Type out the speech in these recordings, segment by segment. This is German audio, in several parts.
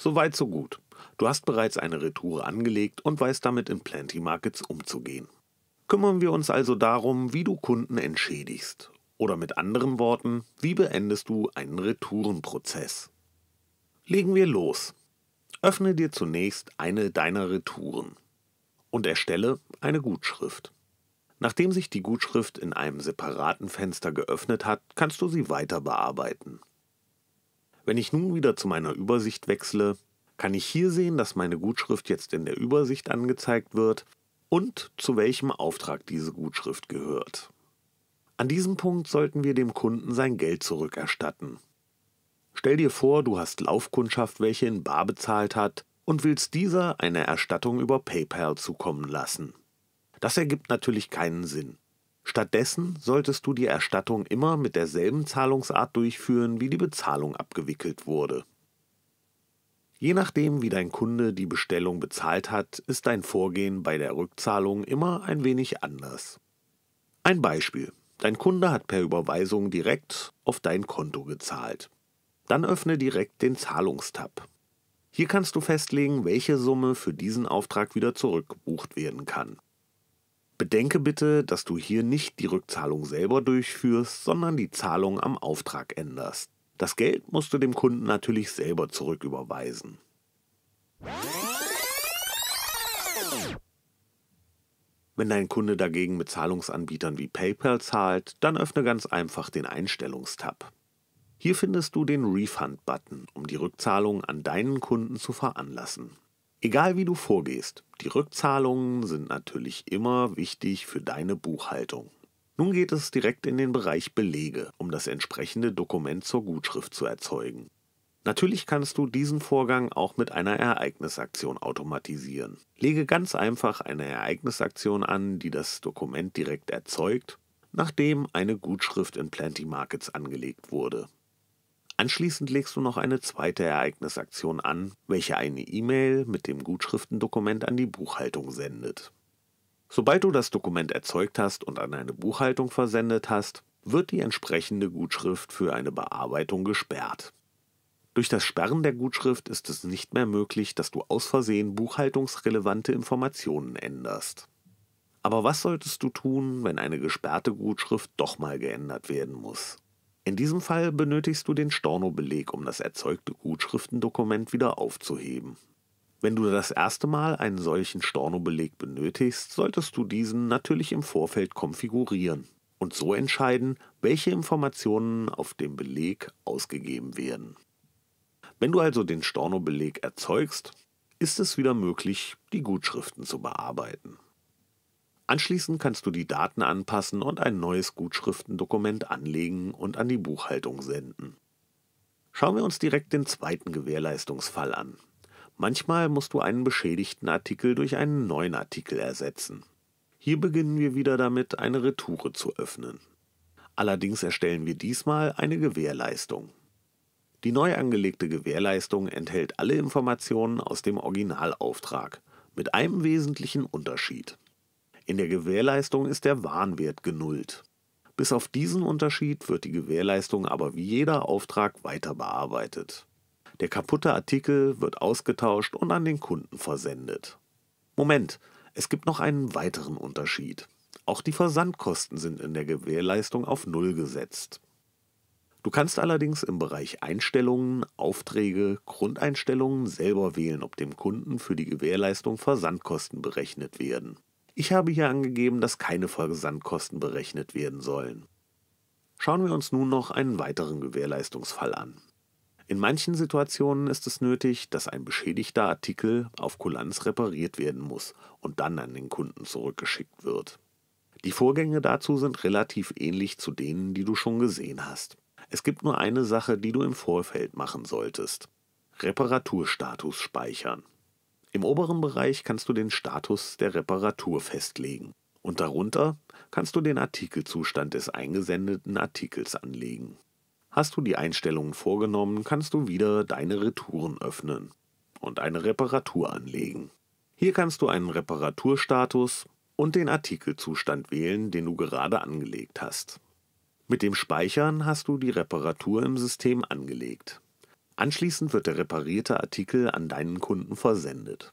Soweit so gut. Du hast bereits eine Retour angelegt und weißt damit in Plenty Markets umzugehen. Kümmern wir uns also darum, wie du Kunden entschädigst. Oder mit anderen Worten, wie beendest du einen Retourenprozess? Legen wir los. Öffne dir zunächst eine deiner Retouren und erstelle eine Gutschrift. Nachdem sich die Gutschrift in einem separaten Fenster geöffnet hat, kannst du sie weiter bearbeiten. Wenn ich nun wieder zu meiner Übersicht wechsle, kann ich hier sehen, dass meine Gutschrift jetzt in der Übersicht angezeigt wird und zu welchem Auftrag diese Gutschrift gehört. An diesem Punkt sollten wir dem Kunden sein Geld zurückerstatten. Stell dir vor, du hast Laufkundschaft, welche in Bar bezahlt hat und willst dieser eine Erstattung über PayPal zukommen lassen. Das ergibt natürlich keinen Sinn. Stattdessen solltest du die Erstattung immer mit derselben Zahlungsart durchführen, wie die Bezahlung abgewickelt wurde. Je nachdem, wie dein Kunde die Bestellung bezahlt hat, ist dein Vorgehen bei der Rückzahlung immer ein wenig anders. Ein Beispiel. Dein Kunde hat per Überweisung direkt auf dein Konto gezahlt. Dann öffne direkt den Zahlungstab. Hier kannst du festlegen, welche Summe für diesen Auftrag wieder zurückgebucht werden kann. Bedenke bitte, dass du hier nicht die Rückzahlung selber durchführst, sondern die Zahlung am Auftrag änderst. Das Geld musst du dem Kunden natürlich selber zurücküberweisen. Wenn dein Kunde dagegen mit Zahlungsanbietern wie PayPal zahlt, dann öffne ganz einfach den Einstellungstab. Hier findest du den Refund-Button, um die Rückzahlung an deinen Kunden zu veranlassen. Egal wie du vorgehst, die Rückzahlungen sind natürlich immer wichtig für deine Buchhaltung. Nun geht es direkt in den Bereich Belege, um das entsprechende Dokument zur Gutschrift zu erzeugen. Natürlich kannst du diesen Vorgang auch mit einer Ereignisaktion automatisieren. Lege ganz einfach eine Ereignisaktion an, die das Dokument direkt erzeugt, nachdem eine Gutschrift in Plenty Markets angelegt wurde. Anschließend legst du noch eine zweite Ereignisaktion an, welche eine E-Mail mit dem Gutschriftendokument an die Buchhaltung sendet. Sobald du das Dokument erzeugt hast und an eine Buchhaltung versendet hast, wird die entsprechende Gutschrift für eine Bearbeitung gesperrt. Durch das Sperren der Gutschrift ist es nicht mehr möglich, dass du aus Versehen buchhaltungsrelevante Informationen änderst. Aber was solltest du tun, wenn eine gesperrte Gutschrift doch mal geändert werden muss? In diesem Fall benötigst du den Stornobeleg, um das erzeugte Gutschriftendokument wieder aufzuheben. Wenn du das erste Mal einen solchen Stornobeleg benötigst, solltest du diesen natürlich im Vorfeld konfigurieren und so entscheiden, welche Informationen auf dem Beleg ausgegeben werden. Wenn du also den Stornobeleg erzeugst, ist es wieder möglich, die Gutschriften zu bearbeiten. Anschließend kannst du die Daten anpassen und ein neues Gutschriftendokument anlegen und an die Buchhaltung senden. Schauen wir uns direkt den zweiten Gewährleistungsfall an. Manchmal musst du einen beschädigten Artikel durch einen neuen Artikel ersetzen. Hier beginnen wir wieder damit, eine Retoure zu öffnen. Allerdings erstellen wir diesmal eine Gewährleistung. Die neu angelegte Gewährleistung enthält alle Informationen aus dem Originalauftrag, mit einem wesentlichen Unterschied. In der Gewährleistung ist der Warnwert genullt. Bis auf diesen Unterschied wird die Gewährleistung aber wie jeder Auftrag weiter bearbeitet. Der kaputte Artikel wird ausgetauscht und an den Kunden versendet. Moment, es gibt noch einen weiteren Unterschied. Auch die Versandkosten sind in der Gewährleistung auf Null gesetzt. Du kannst allerdings im Bereich Einstellungen, Aufträge, Grundeinstellungen selber wählen, ob dem Kunden für die Gewährleistung Versandkosten berechnet werden. Ich habe hier angegeben, dass keine Vollgesandkosten berechnet werden sollen. Schauen wir uns nun noch einen weiteren Gewährleistungsfall an. In manchen Situationen ist es nötig, dass ein beschädigter Artikel auf Kulanz repariert werden muss und dann an den Kunden zurückgeschickt wird. Die Vorgänge dazu sind relativ ähnlich zu denen, die du schon gesehen hast. Es gibt nur eine Sache, die du im Vorfeld machen solltest. Reparaturstatus speichern. Im oberen Bereich kannst du den Status der Reparatur festlegen und darunter kannst du den Artikelzustand des eingesendeten Artikels anlegen. Hast du die Einstellungen vorgenommen, kannst du wieder deine Retouren öffnen und eine Reparatur anlegen. Hier kannst du einen Reparaturstatus und den Artikelzustand wählen, den du gerade angelegt hast. Mit dem Speichern hast du die Reparatur im System angelegt. Anschließend wird der reparierte Artikel an deinen Kunden versendet.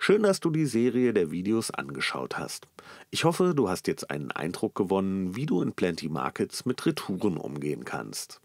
Schön, dass du die Serie der Videos angeschaut hast. Ich hoffe, du hast jetzt einen Eindruck gewonnen, wie du in Plenty Markets mit Retouren umgehen kannst.